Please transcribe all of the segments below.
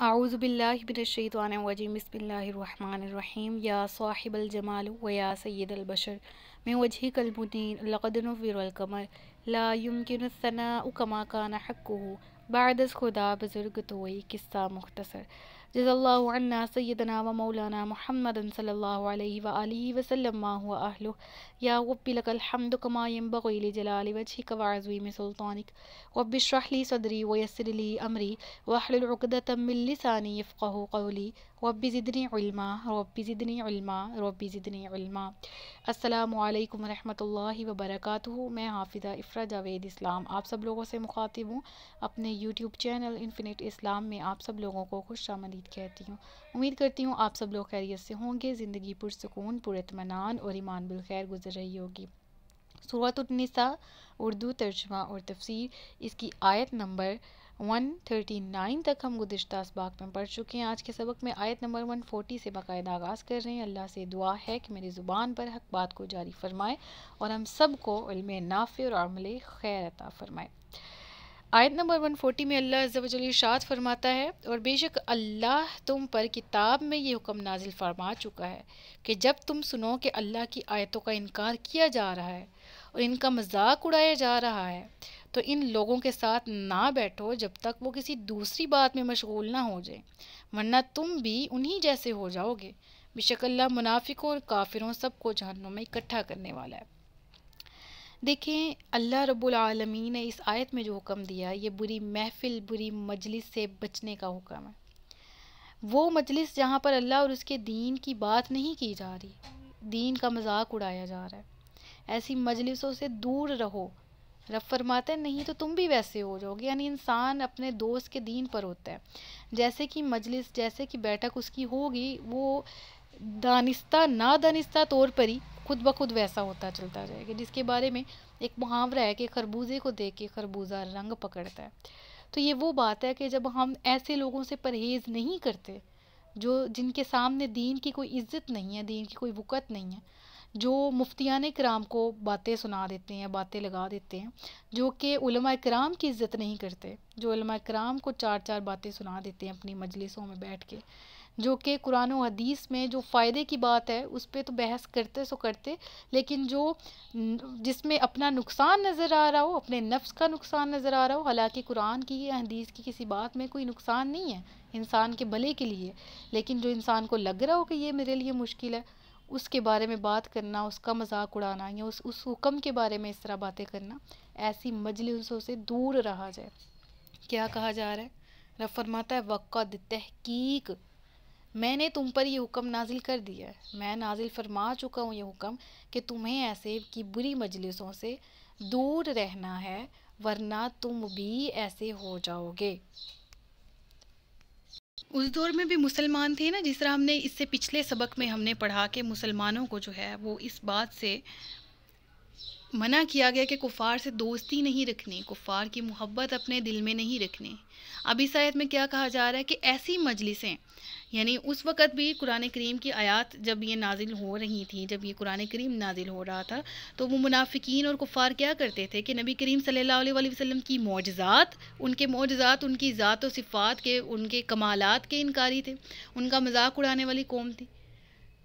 أعوذ بالله من الشيطان الرجيم بسم الله الرحمن الرحيم يا صاحب الجمال ويا سيد البشر من وجهك المنير لقد نفر القمر لا يمكن الثناء كما كان حقه بعد خدا بزرگ توئی قصہ مختصر جزا الله عنا سيدنا ومولانا محمد صلى الله عليه وآله وسلم ما هو أهله يا رب لك الحمد كما ينبغي لجلال وجهك وعزويم سلطانك رب اشرح لي صدري ويسر لي أمري واحلل عقدة من لساني يفقه قولي रबी ज़िदनी इल्मा रबी ज़िदनी इल्मा रबी ज़िदनी इल्मा असलकम वरहमल वबरक मैं हाफिज़ा इफ़रा जावेद इस्लाम आप सब लोगों से मुखातिब हूँ अपने यूट्यूब चैनल इन्फिनिट इस्लाम में आप सब लोगों को खुश आमदीद कहती हूँ उम्मीद करती हूँ आप सब लोग खैरियत से होंगे ज़िंदगी पुरसकून पुरमान और ईमान बिलखैर गुजर रही होगी सूरत उनसा उर्दू तर्जमा और तफसीर इसकी आयत नंबर 139 तक हम गुजशत इसबाक में पढ़ चुके हैं आज के सबक में आयत नंबर 140 से बाकायदा आगाज़ कर रहे हैं अल्लाह से दुआ है कि मेरी ज़ुबान पर हक बात को जारी फरमाए और हम सब को इल्म नाफे और अमल खैर अता फरमाए आयत नंबर 140 में अल्लाह अज़्ज़वजल फरमाता है और बेशक अल्लाह तुम पर किताब में ये हुक्म नाजिल फरमा चुका है कि जब तुम सुनो कि अल्लाह की आयतों का इनकार किया जा रहा है और इनका मजाक उड़ाया जा रहा है तो इन लोगों के साथ ना बैठो जब तक वो किसी दूसरी बात में मशगूल ना हो जाए वरना तुम भी उन्हीं जैसे हो जाओगे बेशकल्ला मुनाफिकों और काफिरों सबको जहनों में इकट्ठा करने वाला है देखें अल्लाह रब्बुल आलमीन ने इस आयत में जो हुक्म दिया ये बुरी महफिल बुरी मजलिस से बचने का हुक्म है वो मजलिस जहाँ पर अल्लाह और उसके दीन की बात नहीं की जा रही दीन का मजाक उड़ाया जा रहा है ऐसी मजलिसों से दूर रहो रब फरमाते हैं नहीं तो तुम भी वैसे हो जाओगे यानी इंसान अपने दोस्त के दीन पर होता है जैसे कि मजलिस जैसे कि बैठक उसकी होगी वो दानिस्ता ना दानिस्ता तौर पर ही खुद ब खुद वैसा होता चलता जाएगा जिसके बारे में एक मुहावरा है कि खरबूजे को देख के खरबूजा रंग पकड़ता है तो ये वो बात है कि जब हम ऐसे लोगों से परहेज़ नहीं करते जो जिनके सामने दीन की कोई इज्जत नहीं है दीन की कोई वक़त नहीं है जो मुफ्तियान कराम को बातें सुना देते हैं बातें लगा देते हैं जो कि उलमा कराम की इज़्ज़त नहीं करते जो उलमा कराम को चार चार बातें सुना देते हैं अपनी मजलिसों में बैठ के जो कि कुरान हदीस में जो फ़ायदे की बात है उस पर तो बहस करते सो करते लेकिन जो जिसमें अपना नुकसान नज़र आ रहा हो अपने नफ्स का नुकसान नज़र आ रहा हो हालांकि कुरान की या हदीस की किसी बात में कोई नुकसान नहीं है इंसान के भले के लिए लेकिन जो इंसान को लग रहा हो कि ये मेरे लिए मुश्किल है उसके बारे में बात करना उसका मजाक उड़ाना या उस उस हुक्म के बारे में इस तरह बातें करना ऐसी मजलिसों से दूर रहा जाए क्या कहा जा रहा है रब फरमाता है वक़ तहकीक मैंने तुम पर यह हुक्म नाजिल कर दिया है मैं नाजिल फरमा चुका हूँ ये हुक्म कि तुम्हें ऐसे की बुरी मजलिसों से दूर रहना है वरना तुम भी ऐसे हो जाओगे उस दौर में भी मुसलमान थे ना जिस तरह हमने इससे पिछले सबक में हमने पढ़ा कि मुसलमानों को जो है वो इस बात से मना किया गया कि कुफ़ार से दोस्ती नहीं रखनी कुफ़ार की मोहब्बत अपने दिल में नहीं रखनी अभी शायद में क्या कहा जा रहा है कि ऐसी मजलिसें यानी उस वक़्त भी कुरान करीम की आयत जब ये नाजिल हो रही थी जब ये कुरान करीम नाजिल हो रहा था तो वो मुनाफिकीन और कुफ़ार क्या करते थे कि नबी करीम सल्लल्लाहु अलैहि वसल्लम की मौजात उनके मौजात उनकी ज़ात और सिफ़ात के उनके कमालत के इनकारी थे उनका मजाक उड़ाने वाली कौम थी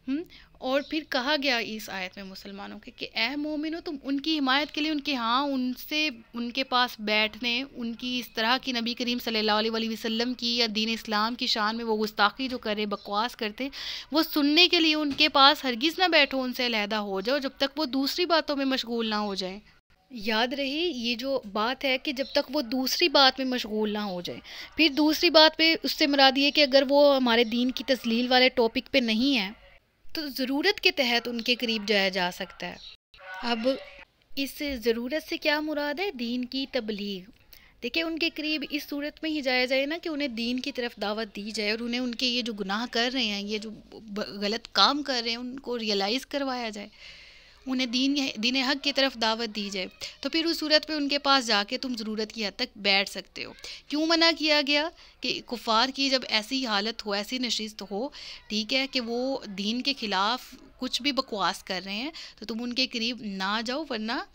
हुँ? और फिर कहा गया इस आयत में मुसलमानों के कि ए मोमिनो तुम उनकी हिमायत के लिए उनके हाँ उनसे उनके पास बैठने उनकी इस तरह की नबी करीम सल्लल्लाहु अलैहि वसल्लम की या दीन इस्लाम की शान में वो गुस्ताखी जो करे बकवास करते वो सुनने के लिए उनके पास हरगिज़ ना बैठो उनसे अलहदा हो जाओ जब तक वो दूसरी बातों में मशगूल ना हो जाए याद रही ये जो बात है कि जब तक वो दूसरी बात में मशगूल ना हो जाए फिर दूसरी बात पे उससे मराद ये कि अगर वो हमारे दीन की तस्लील वाले टॉपिक पे नहीं है तो ज़रूरत के तहत उनके करीब जाया जा सकता है अब इस ज़रूरत से क्या मुराद है दीन की तबलीग देखिए उनके करीब इस सूरत में ही जाया जाए ना कि उन्हें दीन की तरफ दावत दी जाए और उन्हें उनके ये जो गुनाह कर रहे हैं ये जो गलत काम कर रहे हैं उनको रियलाइज़ करवाया जाए उन्हें दीन दीन हक की तरफ दावत दी जाए तो फिर उस सूरत पे उनके पास जाके तुम ज़रूरत की हद तक बैठ सकते हो क्यों मना किया गया कि कुफार की जब ऐसी हालत हो ऐसी नशस्त हो ठीक है कि वो दीन के ख़िलाफ़ कुछ भी बकवास कर रहे हैं तो तुम उनके करीब ना जाओ वरना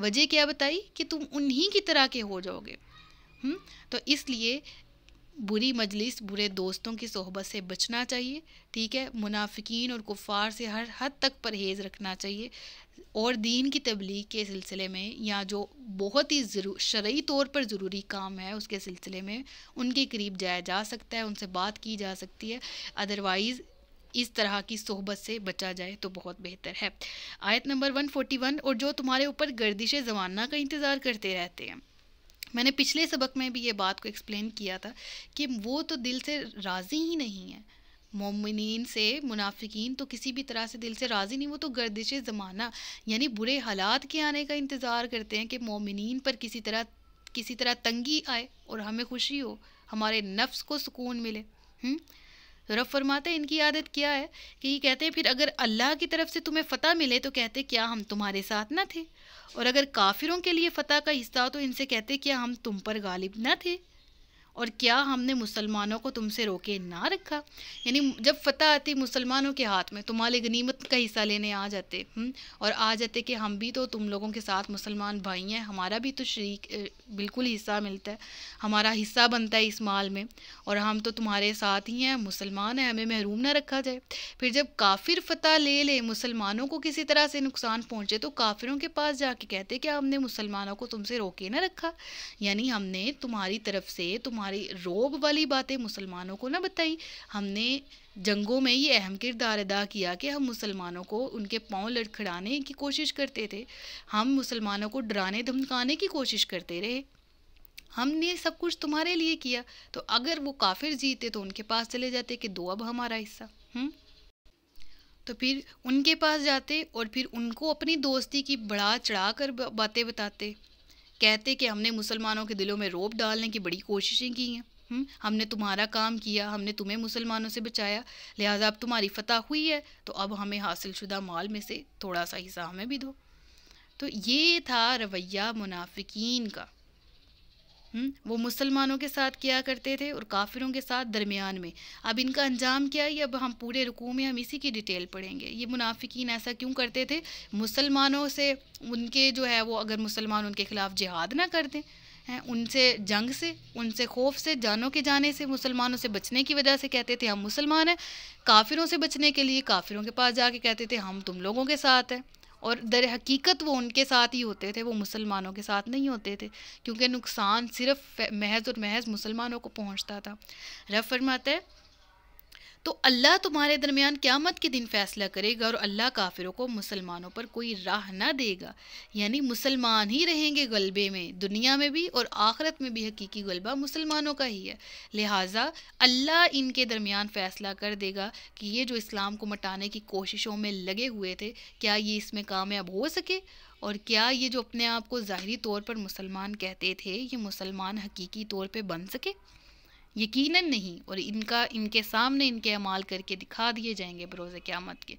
वजह क्या बताई कि तुम उन्हीं की तरह के हो जाओगे हुँ? तो इसलिए बुरी मजलिस बुरे दोस्तों की सोहबत से बचना चाहिए ठीक है मुनाफिकीन और कुफ़ार से हर हद तक परहेज़ रखना चाहिए और दीन की तबलीग के सिलसिले में या जो बहुत ही शर्य तौर पर ज़रूरी काम है उसके सिलसिले में उनके करीब जाया जा सकता है उनसे बात की जा सकती है अदरवाइज़ इस तरह की सोहबत से बचा जाए तो बहुत बेहतर है आयत नंबर 141 और जो तुम्हारे ऊपर गर्दिश ज़माना का इंतज़ार करते रहते हैं मैंने पिछले सबक में भी ये बात को एक्सप्लेन किया था कि वो तो दिल से राज़ी ही नहीं है मोमिन से मुनाफिकीन तो किसी भी तरह से दिल से राज़ी नहीं वो तो गर्दिश ज़माना यानी बुरे हालात के आने का इंतज़ार करते हैं कि मोमिन पर किसी तरह किसी तरह तंगी आए और हमें खुशी हो हमारे नफ्स को सुकून मिले हुँ? हम्म? तो रफ फरमाते हैं इनकी आदत क्या है कि ये कहते हैं फिर अगर अल्लाह की तरफ से तुम्हें फ़तह मिले तो कहते क्या हम तुम्हारे साथ ना थे और अगर काफिरों के लिए फ़तह का हिस्सा हो तो इनसे कहते कि हम तुम पर गालिब न थे और क्या हमने मुसलमानों को तुमसे रोके ना रखा यानी जब फतह आती मुसलमानों के हाथ में तो माल गनीमत का हिस्सा लेने आ जाते हुँ? हम्म? और आ जाते कि हम भी तो तुम लोगों के साथ मुसलमान भाई हैं हमारा भी तो शरीक बिल्कुल हिस्सा मिलता है हमारा हिस्सा बनता है इस माल में और हम तो तुम्हारे साथ ही हैं मुसलमान हैं हमें महरूम ना रखा जाए फिर जब काफिर फतह ले ले मुसलमानों को किसी तरह से नुकसान पहुँचे तो काफिरों के पास जाके कहते कि हमने मुसलमानों को तुमसे रोके ना रखा यानी हमने तुम्हारी तरफ से तुम्हारे हमारी रोब वाली बातें मुसलमानों को ना बताई हमने जंगों में ये अहम किरदार अदा किया कि हम मुसलमानों को उनके पाँव लड़खड़ाने की कोशिश करते थे हम मुसलमानों को डराने धमकाने की कोशिश करते रहे हमने सब कुछ तुम्हारे लिए किया तो अगर वो काफिर जीते तो उनके पास चले जाते कि दो अब हमारा हिस्सा हम्म तो फिर उनके पास जाते और फिर उनको अपनी दोस्ती की बढ़ा चढ़ा कर बातें बताते कहते कि हमने मुसलमानों के दिलों में रोप डालने की बड़ी कोशिशें की हैं हम्म, हमने तुम्हारा काम किया हमने तुम्हें मुसलमानों से बचाया लिहाजा अब तुम्हारी फतह हुई है तो अब हमें हासिल शुदा माल में से थोड़ा सा हिस्सा हमें भी दो तो ये था रवैया मुनाफिकीन का हम्म, वो मुसलमानों के साथ किया करते थे और काफिरों के साथ दरमियान में अब इनका अंजाम क्या है अब हम पूरे रुकू में हम इसी की डिटेल पढ़ेंगे ये मुनाफिकीन ऐसा क्यों करते थे मुसलमानों से उनके जो है वो अगर मुसलमान उनके ख़िलाफ़ जिहाद ना कर दें हैं उनसे जंग से उनसे खौफ से जानों के जाने से मुसलमानों से बचने की वजह से कहते थे हम मुसलमान हैं काफिरों से बचने के लिए काफिरों के पास जाके कहते थे हम तुम लोगों के साथ हैं और दर हकीकत वो उनके साथ ही होते थे वो मुसलमानों के साथ नहीं होते थे क्योंकि नुकसान सिर्फ महज और महज मुसलमानों को पहुँचता था रफ़ फरमाता है तो अल्लाह तुम्हारे दरमियान क़्यामत के दिन फ़ैसला करेगा और अल्लाह काफिरों को मुसलमानों पर कोई राह ना देगा यानी मुसलमान ही रहेंगे गलबे में दुनिया में भी और आखरत में भी हकीकी गलबा मुसलमानों का ही है लिहाजा अल्लाह इनके दरमियान फ़ैसला कर देगा कि ये जो इस्लाम को मटाने की कोशिशों में लगे हुए थे क्या ये इसमें कामयाब हो सके और क्या ये जो अपने आप को ज़ाहरी तौर पर मुसलमान कहते थे ये मुसलमान हकीकी तौर पर बन सके यकीन नहीं और इनका इनके सामने इनके अमाल करके दिखा दिए जाएंगे बरोज़ क़्यामत के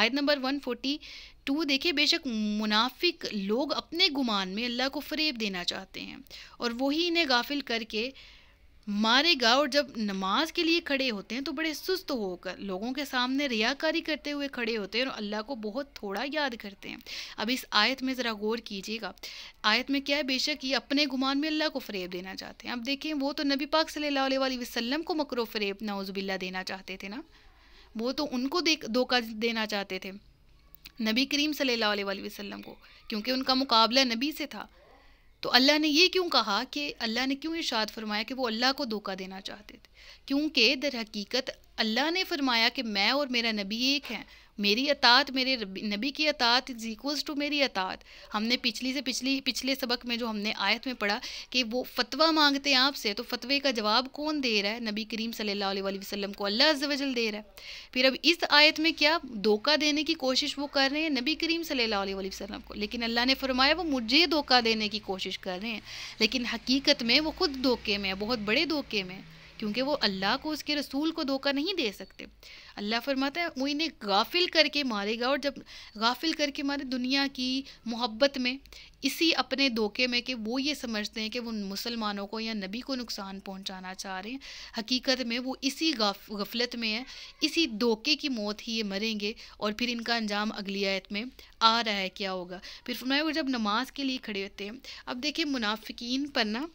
आयत नंबर वन फोटी टू देखिए बेशक मुनाफिक लोग अपने गुमान में अल्लाह को फरेब देना चाहते हैं और वही इन्हें गाफिल करके मारेगा और जब नमाज के लिए खड़े होते हैं तो बड़े सुस्त होकर लोगों के सामने रियाकारी करते हुए खड़े होते हैं और अल्लाह को बहुत थोड़ा याद करते हैं अब इस आयत में ज़रा गौर कीजिएगा आयत में क्या है बेशक ये अपने गुमान में अल्लाह को फरेब देना चाहते हैं अब देखें वो तो नबी पाक सल्ला वसलम को मकरो फरेब नाउज़बिल्ला देना चाहते थे ना वो तो उनको दे धोखा देना चाहते थे नबी करीम सल्ला वसलम को क्योंकि उनका मुकाबला नबी से था तो अल्लाह ने ये क्यों कहा कि अल्लाह ने क्यों इर्शाद फरमाया कि वो अल्लाह को धोखा देना चाहते थे क्योंकि दर हकीकत अल्लाह ने फरमाया कि मैं और मेरा नबी एक हैं मेरी अतात मेरे नबी की अतात इज़ इक्वल्स टू मेरी अतात हमने पिछली से पिछली पिछले सबक में जो हमने आयत में पढ़ा कि वो फतवा मांगते हैं आपसे तो फतवे का जवाब कौन दे रहा है नबी करीम सल्लल्लाहु अलैहि वसल्लम को अल्लाह अज्जल दे रहा है फिर अब इस आयत में क्या धोखा देने की कोशिश वो कर रहे हैं नबी करीम सल्लल्लाहु अलैहि वसल्लम को लेकिन अल्लाह ने फरमाया वो मुझे धोखा देने की कोशिश कर रहे हैं लेकिन हकीकत में वो खुद धोखे में है बहुत बड़े धोखे में है क्योंकि वो अल्लाह को उसके रसूल को धोखा नहीं दे सकते अल्लाह फरमाता है वो इन्हें गाफिल करके मारेगा और जब गाफिल करके मारे दुनिया की मोहब्बत में इसी अपने धोखे में कि वो ये समझते हैं कि वो मुसलमानों को या नबी को नुकसान पहुंचाना चाह रहे हैं हकीकत में वो इसी गफ, गफलत में है इसी धोखे की मौत ही ये मरेंगे और फिर इनका अंजाम अगली आयत में आ रहा है क्या होगा फिर फरमाए वो जब नमाज के लिए खड़े होते हैं अब देखिए मुनाफिकीन पर ना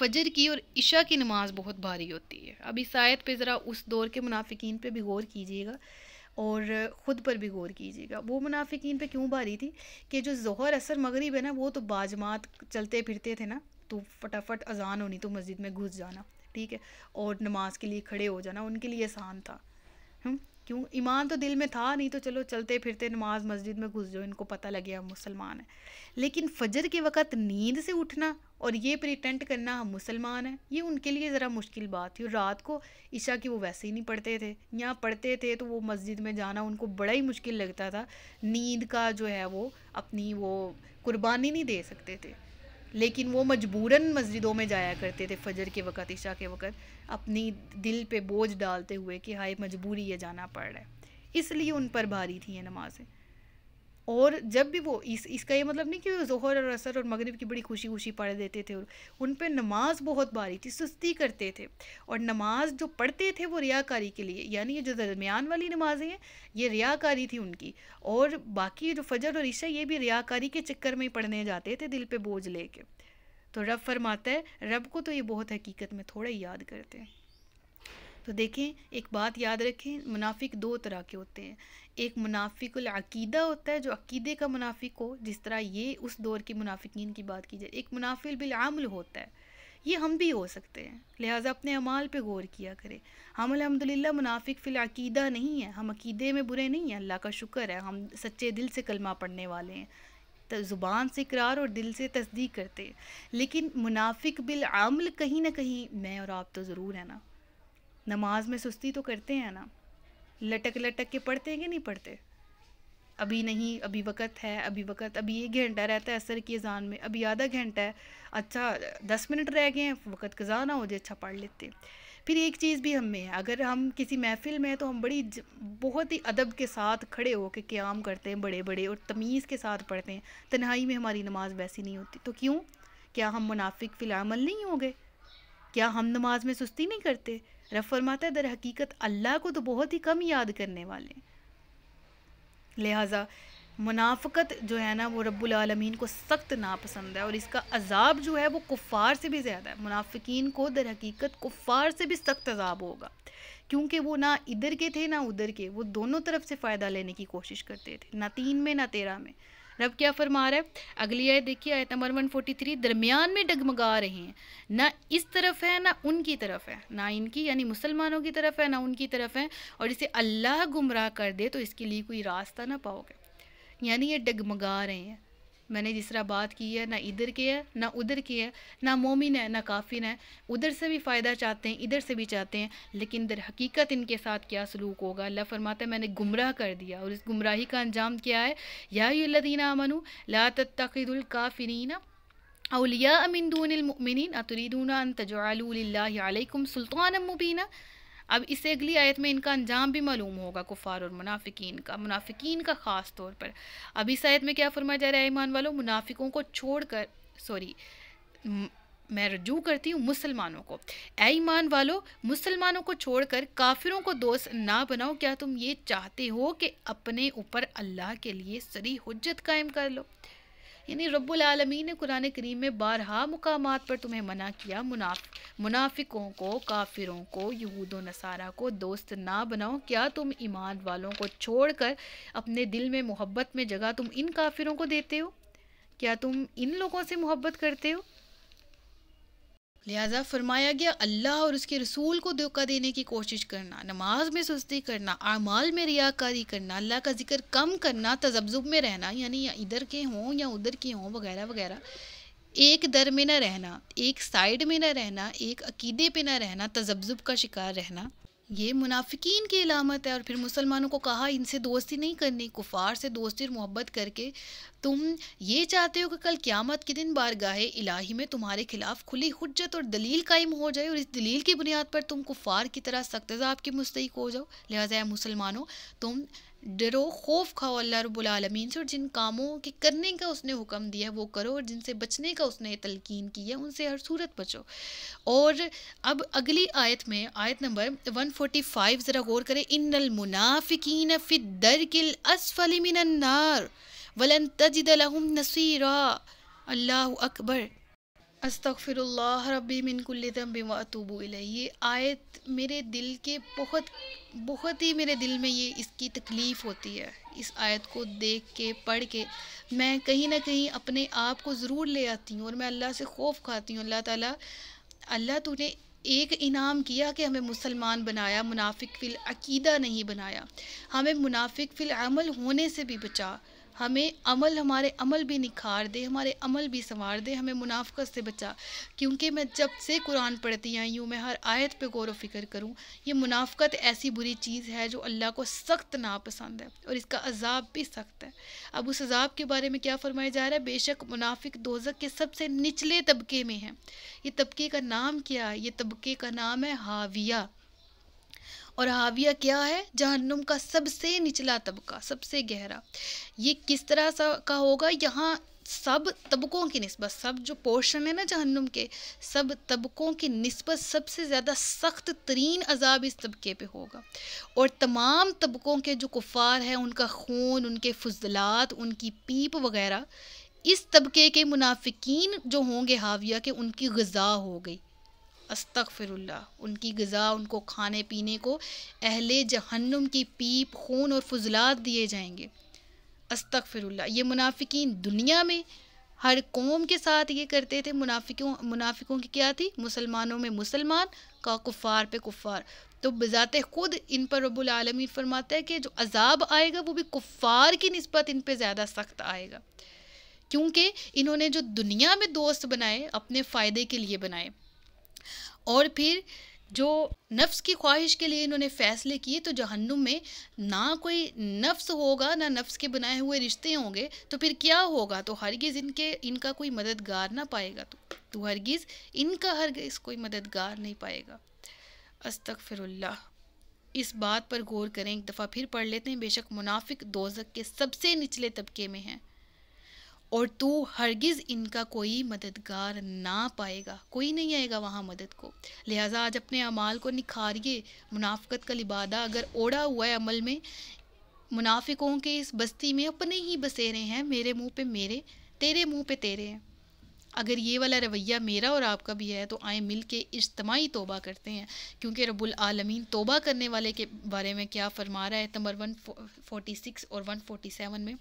फ़जर की और इशा की नमाज़ बहुत भारी होती है अब इस आयत पे ज़रा उस दौर के मुनाफिकीन पे भी गौर कीजिएगा और ख़ुद पर भी गौर कीजिएगा वो मुनाफिकीन पे क्यों भारी थी कि जो जहर असर मगरब है ना वो तो बाजमात चलते फिरते थे ना तो फटाफट अजान होनी तो मस्जिद में घुस जाना ठीक है और नमाज के लिए खड़े हो जाना उनके लिए आसान था हुँ? हम्म? क्यों ईमान तो दिल में था नहीं तो चलो चलते फिरते नमाज मस्जिद में घुस जाओ इनको पता लगे हम मुसलमान हैं लेकिन फजर के वक़्त नींद से उठना और ये प्रिटेंट करना हम मुसलमान हैं ये उनके लिए ज़रा मुश्किल बात थी और रात को ईशा की वो वैसे ही नहीं पढ़ते थे यहाँ पढ़ते थे तो वो मस्जिद में जाना उनको बड़ा ही मुश्किल लगता था नींद का जो है वो अपनी वो कुर्बानी नहीं दे सकते थे लेकिन वो मजबूरन मस्जिदों में जाया करते थे फजर के वक़्त ईशा के वक़्त अपनी दिल पे बोझ डालते हुए कि हाय मजबूरी ये जाना पड़ रहा है इसलिए उन पर भारी थी ये नमाज़ें और जब भी वो इस इसका ये मतलब नहीं कि वो जहर और असर और मगरब की बड़ी खुशी खुशी पढ़ देते थे उन पर नमाज बहुत भारी थी सुस्ती करते थे और नमाज जो पढ़ते थे वो रियाकारी के लिए यानी ये जो दरमियान वाली नमाजें हैं ये रियाकारी थी उनकी और बाकी जो फजर और ईशा ये भी रियाकारी के चक्कर में ही पढ़ने जाते थे दिल पर बोझ लेके तो रब फरमाता है रब को तो ये बहुत हकीकत में थोड़ा ही याद करते हैं तो देखें एक बात याद रखें मुनाफिक दो तरह के होते हैं एक मुनाफिकदा होता है जो अकीदे का मुनाफिक हो जिस तरह ये उस दौर की मुनाफिकीन की बात की जाए एक मुनाफिल बिलआमल होता है ये हम भी हो सकते हैं लिहाजा अपने अमाल पे गौर किया करें हम अलहमदिल्ला मुनाफिक फिलकीदा नहीं है हम अकीदे में बुरे नहीं हैं अल्लाह का शुक्र है हम सच्चे दिल से कलमा पढ़ने वाले हैं तो ज़ुबान से करार और दिल से तस्दीक करते हैं लेकिन मुनाफिक बिलआमल कहीं ना कहीं मैं और आप तो ज़रूर है ना नमाज में सुस्ती तो करते हैं ना लटक लटक के पढ़ते हैं कि नहीं पढ़ते अभी नहीं अभी वक़्त है अभी वक़्त अभी एक घंटा रहता है असर की अजान में अभी आधा घंटा है अच्छा दस मिनट रह गए हैं वक़्त कज़ा ना हो जाए अच्छा पढ़ लेते फिर एक चीज़ भी हम में है अगर हम किसी महफिल में हैं तो हम बड़ी बहुत ही अदब के साथ खड़े हो के क्याम करते हैं बड़े बड़े और तमीज़ के साथ पढ़ते हैं तन्हाई में हमारी नमाज वैसी नहीं होती तो क्यों क्या हम मुनाफिक फ़िलमल नहीं हो गए क्या हम नमाज में सुस्ती नहीं करते रब फरमाता है दर हकीकत अल्लाह को तो बहुत ही कम याद करने वाले लिहाजा मुनाफ़त जो है ना वो रब्बुल को सख्त नापसंद है और इसका अजाब जो है वो कुफ़ार से भी ज़्यादा है मुनाफिकीन को दर हकीकत कुफ़ार से भी सख्त अजाब होगा क्योंकि वो ना इधर के थे ना उधर के वो दोनों तरफ से फ़ायदा लेने की कोशिश करते थे ना तीन में ना तेरह में रब क्या फरमा रहा है अगली आयत देखिए आयत नंबर वन फोर्टी थ्री दरमियान में डगमगा रहे हैं ना इस तरफ है ना उनकी तरफ है ना इनकी यानी मुसलमानों की तरफ है ना उनकी तरफ है और इसे अल्लाह गुमराह कर दे तो इसके लिए कोई रास्ता ना पाओगे यानी ये डगमगा रहे हैं मैंने जिस तरह बात की है ना इधर की है ना उधर की है ना मोमिन है ना काफिन है उधर से भी फ़ायदा चाहते हैं इधर से भी चाहते हैं लेकिन दर हकीकत इनके साथ क्या सलूक होगा अल्लाह फरमाता है मैंने गुमराह कर दिया और इस गुमराही का अंजाम क्या है या लदीना अमन ला तखिदुल्काफिनना अलिया अमिन दून अतरीदूना तजालाकुम सुल्तान मुबीना अब इसे अगली आयत में इनका अंजाम भी मालूम होगा कुफार और मुनाफिकीन का मुनाफिकीन का ख़ास तौर पर अब इस आयत में क्या फरमाया जा रहा है ईमान वालों मुनाफिकों को छोड़ कर सॉरी मैं रजू करती हूँ मुसलमानों को ए ईमान वालों मुसलमानों को छोड़कर काफिरों को दोस्त ना बनाओ क्या तुम ये चाहते हो कि अपने ऊपर अल्लाह के लिए सरी हजत कायम कर लो यानी रब्लमी ने कुरान करीम में बारहा मुकाम पर तुम्हें मना किया मुनाफ मुनाफिकों को काफिरों को यहूद नसारा को दोस्त ना बनाओ क्या तुम ईमान वालों को छोड़कर अपने दिल में मोहब्बत में जगह तुम इन काफिरों को देते हो क्या तुम इन लोगों से मोहब्बत करते हो लिहाजा फरमाया गया अल्लाह और उसके रसूल को धोखा देने की कोशिश करना नमाज में सुस्ती करना आमाल में रियाकारी करना अल्लाह का जिक्र कम करना तजब्जुब में रहना यानी या इधर के हों या उधर के हों वगैरह वगैरह एक दर में ना रहना एक साइड में ना रहना एक अकीदे पे ना रहना तजब्जुब का शिकार रहना ये मुनाफिकीन की अलामत है और फिर मुसलमानों को कहा इनसे दोस्ती नहीं करनी कुफार से दोस्ती और मोहब्बत करके तुम ये चाहते हो कि कल क़्यामत के दिन बारगाह इलाही में तुम्हारे खिलाफ खुली हजत और दलील कायम हो जाए और इस दलील की बुनियाद पर तुम कुफार की तरह सख्त की मुस्तक हो जाओ लिहाजा मुसलमानों तुम डरो खौफ खाओ अल्लाह रबालमीन से और जिन कामों के करने का उसने हुक्म दिया है वो करो और जिनसे बचने का उसने तलकीन की है उनसे हर सूरत बचो और अब अगली आयत में आयत नंबर 145 ज़रा गौर करें इन मुनाफिकीन फ़िद दर किल असफल मिनन्नार वलन तजिद लहुम नसीरा अल्लाह अकबर अस्तफ़िरल्ला रबी मिनकुल्लम बिम ये आयत मेरे दिल के बहुत बहुत ही मेरे दिल में ये इसकी तकलीफ़ होती है इस आयत को देख के पढ़ के मैं कहीं ना कहीं अपने आप को ज़रूर ले आती हूँ और मैं अल्लाह से खौफ खाती हूँ अल्लाह ताला अल्लाह तूने एक इनाम किया कि हमें मुसलमान बनाया मुनाफिक फ़िल अकीदा नहीं बनाया हमें मुनाफिक फ़िल अमल होने से भी बचा हमें अमल हमारे अमल भी निखार दे हमारे अमल भी संवार दे हमें मुनाफ़त से बचा क्योंकि मैं जब से कुरान पढ़ती आई हूँ मैं हर आयत पे गौर फ़िक्र करूँ ये मुनाफ़त ऐसी बुरी चीज़ है जो अल्लाह को सख्त नापसंद है और इसका अजाब भी सख्त है अब उस अजाब के बारे में क्या फरमाया जा रहा है बेशक मुनाफिक दोजक के सबसे निचले तबके में है ये तबके का नाम क्या है ये तबके का नाम है हाविया और हाविया क्या है जहन्नुम का सबसे निचला तबका सबसे गहरा ये किस तरह सा का होगा यहाँ सब तबकों की नस्बत सब जो पोर्शन है ना जहन्नुम के सब तबकों की नस्बत सबसे ज़्यादा सख्त तरीन अजाब इस तबके पे होगा और तमाम तबकों के जो कुफ़ार हैं उनका खून उनके फजलात उनकी पीप वगैरह इस तबके के मुनाफिकीन जो होंगे हाविया के उनकी गज़ा हो गई अस्तफ़िरुल्ला उनकी गज़ा उनको खाने पीने को अहले जहन्नुम की पीप खून और फजलात दिए जाएंगे अस्तफ़िरुल्ला ये मुनाफिकीन दुनिया में हर कौम के साथ ये करते थे मुनाफिकों मुनाफिकों की क्या थी मुसलमानों में मुसलमान का कुफ़ार पे कुफ़ार तो बज़ात ख़ुद इन पर रबालमी फरमाता है कि जो अजाब आएगा वो भी कुफ़ार की नस्बत इन पर ज़्यादा सख्त आएगा क्योंकि इन्होंने जो दुनिया में दोस्त बनाए अपने फ़ायदे के लिए बनाए और फिर जो नफ्स की ख्वाहिश के लिए इन्होंने फ़ैसले किए तो जहन्नुम में ना कोई नफ्स होगा ना नफ्स के बनाए हुए रिश्ते होंगे तो फिर क्या होगा तो हरगिज़ इनके इनका कोई मददगार ना पाएगा तो, तो हरगिज़ इनका हरगिज़ कोई मददगार नहीं पाएगा अस्तगफिरुल्लाह इस बात पर गौर करें एक दफ़ा फिर पढ़ लेते हैं बेशक मुनाफिक दोजक के सबसे निचले तबके में हैं और तू हरगिज़ इनका कोई मददगार ना पाएगा कोई नहीं आएगा वहाँ मदद को लिहाजा आज अपने अमाल को निखारिए मुनाफ़त का लिबादा अगर ओढ़ा हुआ है अमल में मुनाफिकों के इस बस्ती में अपने ही बसेरे हैं मेरे मुंह पे मेरे तेरे मुंह पे तेरे हैं अगर ये वाला रवैया मेरा और आपका भी है तो आए मिल के इज्तमाही तोबा करते हैं क्योंकि रबुल आलमीन तोबा करने वाले के बारे में क्या फरमा रहा है तमर वन फोर्टी सिक्स और वन फोर्टी सेवन में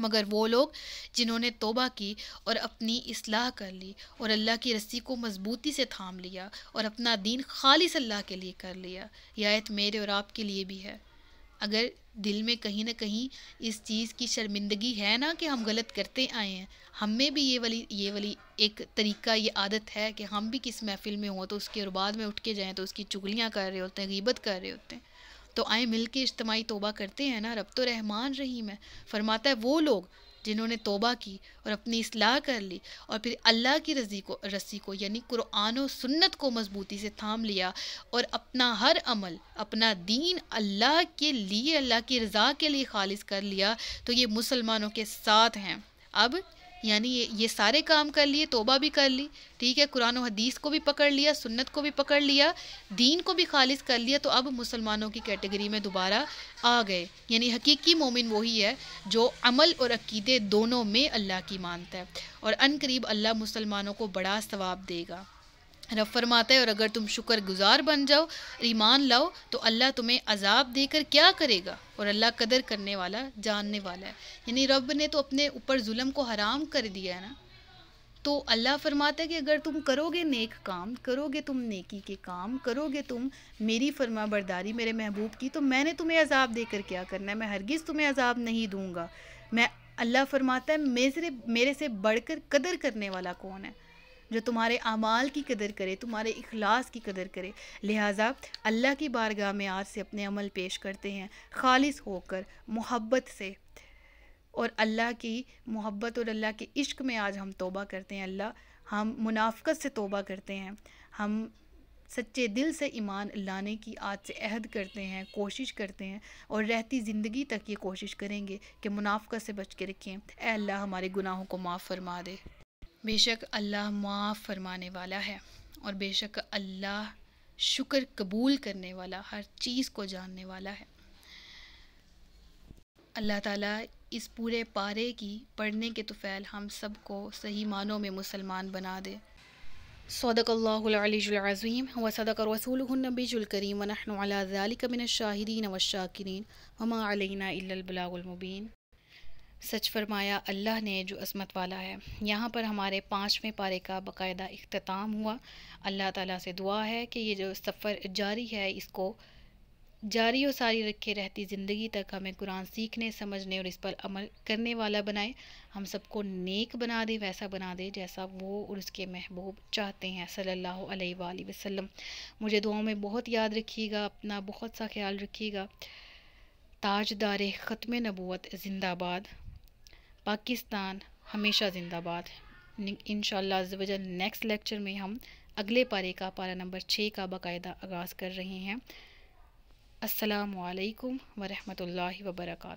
मगर वो लोग जिन्होंने तोबा की और अपनी असलाह कर ली और अल्लाह की रस्सी को मजबूती से थाम लिया और अपना दीन खालिस अल्लाह के लिए कर लिया यह मेरे और आपके लिए भी है अगर दिल में कहीं ना कहीं इस चीज़ की शर्मिंदगी है ना कि हम गलत करते आए हैं हम में भी ये वाली ये वाली एक तरीका ये आदत है कि हम भी किस महफिल में हों तो उसके और बाद में उठ के जाएँ तो उसकी चुगलियाँ कर रहे होते हैं गिबत कर रहे होते हैं तो आए मिल के इज्तमाही तोबा करते हैं ना रब तो रहमान रहीम है फरमाता है वो लोग जिन्होंने तोबा की और अपनी असलाह कर ली और फिर अल्लाह की रजी को रस्सी को यानी कुरान और सुन्नत को मजबूती से थाम लिया और अपना हर अमल अपना दीन अल्लाह के लिए अल्लाह की रज़ा के लिए खालिज कर लिया तो ये मुसलमानों के साथ हैं अब यानी ये ये सारे काम कर लिए तोबा भी कर ली ठीक है कुरान हदीस को भी पकड़ लिया सुन्नत को भी पकड़ लिया दीन को भी खालिज कर लिया तो अब मुसलमानों की कैटेगरी में दोबारा आ गए यानी हकीकी मोमिन वही है जो अमल और अकीदे दोनों में अल्लाह की मानता है और अन करीब अल्लाह मुसलमानों को बड़ा सवाब देगा रब फरमाता है और अगर तुम शुक्र गुज़ार बन जाओ ईमान लाओ तो अल्लाह तुम्हें अजाब देकर क्या करेगा और अल्लाह कदर करने वाला जानने वाला है यानी रब ने तो अपने ऊपर जुल्म को हराम कर दिया है ना तो अल्लाह फरमाता है कि अगर तुम करोगे नेक काम करोगे तुम नेकी के काम करोगे तुम मेरी फरमा बरदारी मेरे महबूब की तो मैंने तुम्हें अजाब देकर क्या करना है मैं हरगिज़ तुम्हें अजाब नहीं दूँगा मैं अल्लाह फरमाता है मेरे मेरे से बढ़कर कदर करने वाला कौन है जो तुम्हारे अमाल की कदर करे तुम्हारे अखलास की कदर करे लिहाजा अल्लाह की बारगाह में आज से अपने अमल पेश करते हैं खालिश होकर मोहब्बत से और अल्लाह की मोहब्बत और अल्लाह के इश्क में आज हम तोबा करते हैं अल्लाह हम मुनाफ़त से तोबा करते हैं हम सच्चे दिल से ईमान लाने की आज से अहद करते हैं कोशिश करते हैं और रहती ज़िंदगी तक ये कोशिश करेंगे कि मुनाफ़त से बच के रखें अल्लाह हमारे गुनाहों को माफ़ फरमा दे बेशक अल्लाह माफ़ फरमाने वाला है और बेशक अल्लाह शुक्र कबूल करने वाला हर चीज़ को जानने वाला है अल्लाह ताला इस पूरे पारे की पढ़ने के तुफ़ैल तो हम सबको सही मानों में मुसलमान बना दे सदकल्लाज़ीम व सदक रसूलनबीजुलकरीम वनहनवालिकमिन शाहिदीन व शाकिरीन ममा अलैना इल्लबलामबीन सच फरमाया अल्लाह ने जो असमत वाला है यहाँ पर हमारे पाँचवें पारे का बाकायदा अख्ताम हुआ अल्लाह ताला से दुआ है कि ये जो सफ़र जारी है इसको जारी और सारी रखे रहती ज़िंदगी तक हमें कुरान सीखने समझने और इस पर अमल करने वाला बनाए हम सबको नेक बना दे वैसा बना दे जैसा वो और उसके महबूब चाहते हैं सल्लल्लाहु अलैहि वसल्लम मुझे दुआओं में बहुत याद रखिएगा अपना बहुत सा ख्याल रखिएगा ताजदार ख़त्म नबूत ज़िंदाबाद पाकिस्तान हमेशा ज़िंदाबाद है इन शजल नेक्स्ट लेक्चर में हम अगले पारे का पारा नंबर छः का बाकायदा आगाज़ कर रहे हैं असलकम वरहमल वबरकू